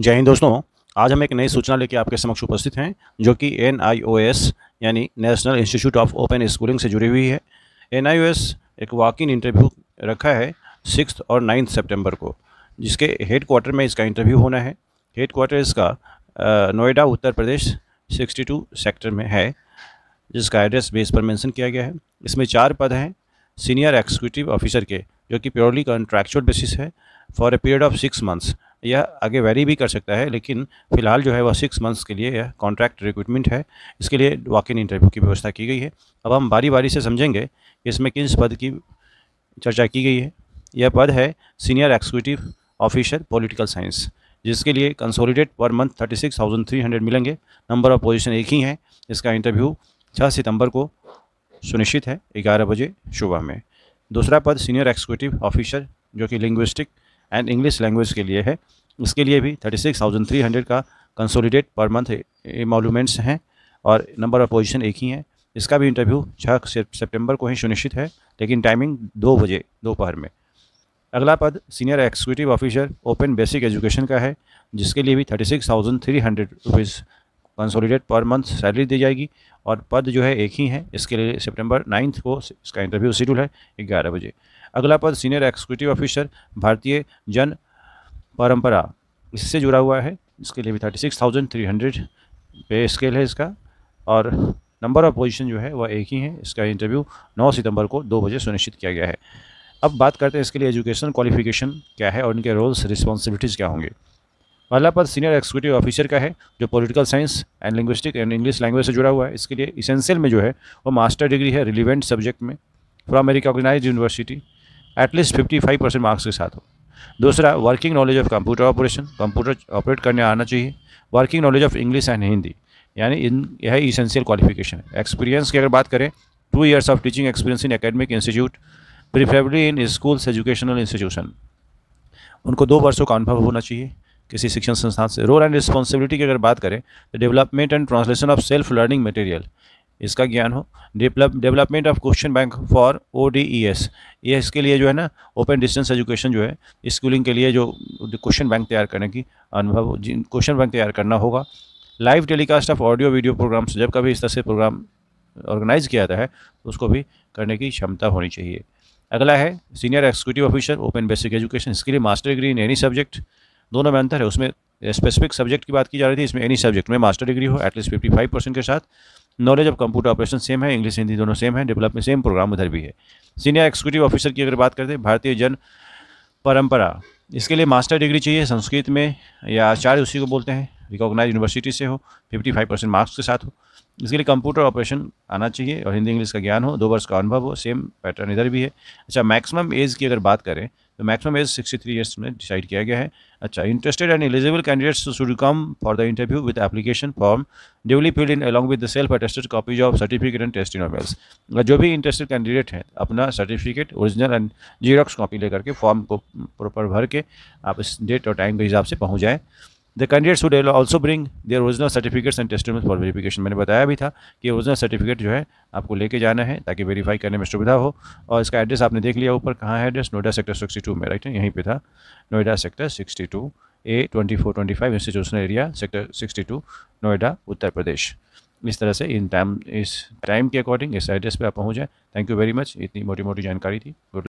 जय हिंद दोस्तों आज हम एक नई सूचना लेकर आपके समक्ष उपस्थित हैं जो कि एन यानी national institute of open schooling से जुड़ी हुई है एन एक वॉक इन इंटरव्यू रखा है सिक्स और नाइन्थ सितंबर को जिसके हेड क्वार्टर में इसका इंटरव्यू होना है हेड क्वार्टर इसका नोएडा उत्तर प्रदेश 62 सेक्टर में है जिसका एड्रेस बेस पर मेंशन किया गया है इसमें चार पद हैं सीनियर एग्जीक्यूटिव ऑफिसर के जो कि प्योरली कॉन्ट्रैक्चुअल बेसिस है for a period of six months यह आगे वेरी भी कर सकता है लेकिन फिलहाल जो है वह सिक्स मंथ्स के लिए यह कॉन्ट्रैक्ट रिक्रूटमेंट है इसके लिए वॉक इन इंटरव्यू की व्यवस्था की गई है अब हम बारी बारी से समझेंगे कि इसमें किस पद की चर्चा की गई है यह पद है senior executive officer political science जिसके लिए consolidate per month thirty six thousand three hundred मिलेंगे नंबर ऑफ पोजीशन एक ही है इसका इंटरव्यू छः सितंबर को सुनिश्चित है ग्यारह बजे सुबह में दूसरा पद सीनियर एग्जीक्यूटिव ऑफिसर जो कि लिंग्विस्टिक एंड इंग्लिश लैंग्वेज के लिए है इसके लिए भी thirty six thousand three hundred का कंसोलिडेट पर मंथ मॉलूमेंट्स हैं और नंबर ऑफ पोजीशन एक ही है इसका भी इंटरव्यू छः सितंबर को ही सुनिश्चित है लेकिन टाइमिंग दो बजे दोपहर में अगला पद senior executive officer open basic education का है जिसके लिए भी thirty six thousand three hundred rupees consolidate per month salary दी जाएगी और पद जो है एक ही है इसके लिए सितंबर नाइन्थ को इसका इंटरव्यू शेड्यूल है ग्यारह बजे अगला पद सीनियर एग्जीक्यूटिव ऑफिसर भारतीय जन परंपरा इससे जुड़ा हुआ है इसके लिए भी thirty six thousand three hundred pay scale है इसका और नंबर ऑफ पोजीशन जो है वह एक ही है इसका इंटरव्यू नौ सितंबर को दो बजे सुनिश्चित किया गया है अब बात करते हैं इसके लिए एजुकेशन क्वालिफिकेशन क्या है और इनके रोल्स रिस्पॉन्सिबिलिटीज़ क्या होंगे पहला पद सीनियर एक्जीक्यूटिव ऑफिसर का है जो political science and linguistic and English language से जुड़ा हुआ है इसके लिए इसेंशियल में जो है वो मास्टर डिग्री है रिलीवेंट सब्जेक्ट में from America organise university at least fifty five percent marks के साथ हो दूसरा working knowledge of computer operation computer operate करने आना चाहिए working knowledge of English and Hindi यानी इन यह इसेंशियल क्वालिफिकेशन है एक्सपीरियंस की अगर बात करें two years of teaching experience in academic institute preferably in schools educational institution उनको दो वर्षों का अनुभव होना चाहिए किसी शिक्षण संस्थान से रोल एंड रिस्पॉन्सिबिलिटी की अगर बात करें तो development and translation of self learning material इसका ज्ञान हो develop development of question bank for O D E S ये इसके लिए जो है ना ओपन डिस्टेंस एजुकेशन जो है स्कूलिंग के लिए जो क्वेश्चन बैंक तैयार करने की अनुभव जिन क्वेश्चन बैंक तैयार करना होगा live telecast of audio video programmes जब कभी इस तरह से प्रोग्राम ऑर्गेनाइज किया जाता है तो उसको भी करने की क्षमता होनी चाहिए अगला है senior executive officer open basic education इसके लिए master degree in any subject दोनों में अंतर है उसमें स्पेसिफिक सब्जेक्ट की बात की जा रही थी इसमें एनी सब्जेक्ट में मास्टर डिग्री हो एटलीस्ट फिफ्टी फाइव परसेंट के साथ knowledge of computer operation same है इंग्लिश हिंदी दोनों सेम है डेवलपमेंट सेम प्रोग्राम उधर भी है सीनियर एक्सिक्यूटिव ऑफिसर की अगर बात करते हैं भारतीय जन परंपरा इसके लिए मास्टर डिग्री चाहिए संस्कृत में या आचार्य उसी को बोलते हैं रिकॉग्नाइज यूनिवर्सिटी से हो फिफ़्टी फाइव परसेंट मार्क्स के साथ हो इसके लिए कंप्यूटर ऑपरेशन आना चाहिए और हिंदी इंग्लिश का ज्ञान हो दो वर्ष का अनुभव हो सेम पैटर्न इधर भी है अच्छा मैक्सिमम एज की अगर बात करें तो maximum age sixty three years में डिसाइड किया गया है अच्छा interested and eligible candidates should come for the interview with application form duly filled in along with the self attested copies of certificate and testimonials जो भी interested candidate हैं अपना certificate original and xerox copy लेकर के form को proper भर के आप इस डेट और टाइम के हिसाब से पहुँच जाएँ the candidate should also bring their original certificates and testimonials for verification मैंने बताया भी था कि ओरिजिनल सर्टिफिकेट जो है आपको लेके जाना है ताकि वेरीफाई करने में सुविधा हो और इसका एड्रेस आपने देख लिया ऊपर कहाँ है address Noida sector sixty two में राइट है यहीं पर था Noida sector sixty two A twenty four twenty five institutional area sector sixty two Noida Uttar Pradesh इस तरह से इन टाइम इस टाइम के अकॉर्डिंग इस एड्रेस पर आप पहुँच जाए थैंक यू वेरी मच इतनी मोटी मोटी जानकारी थी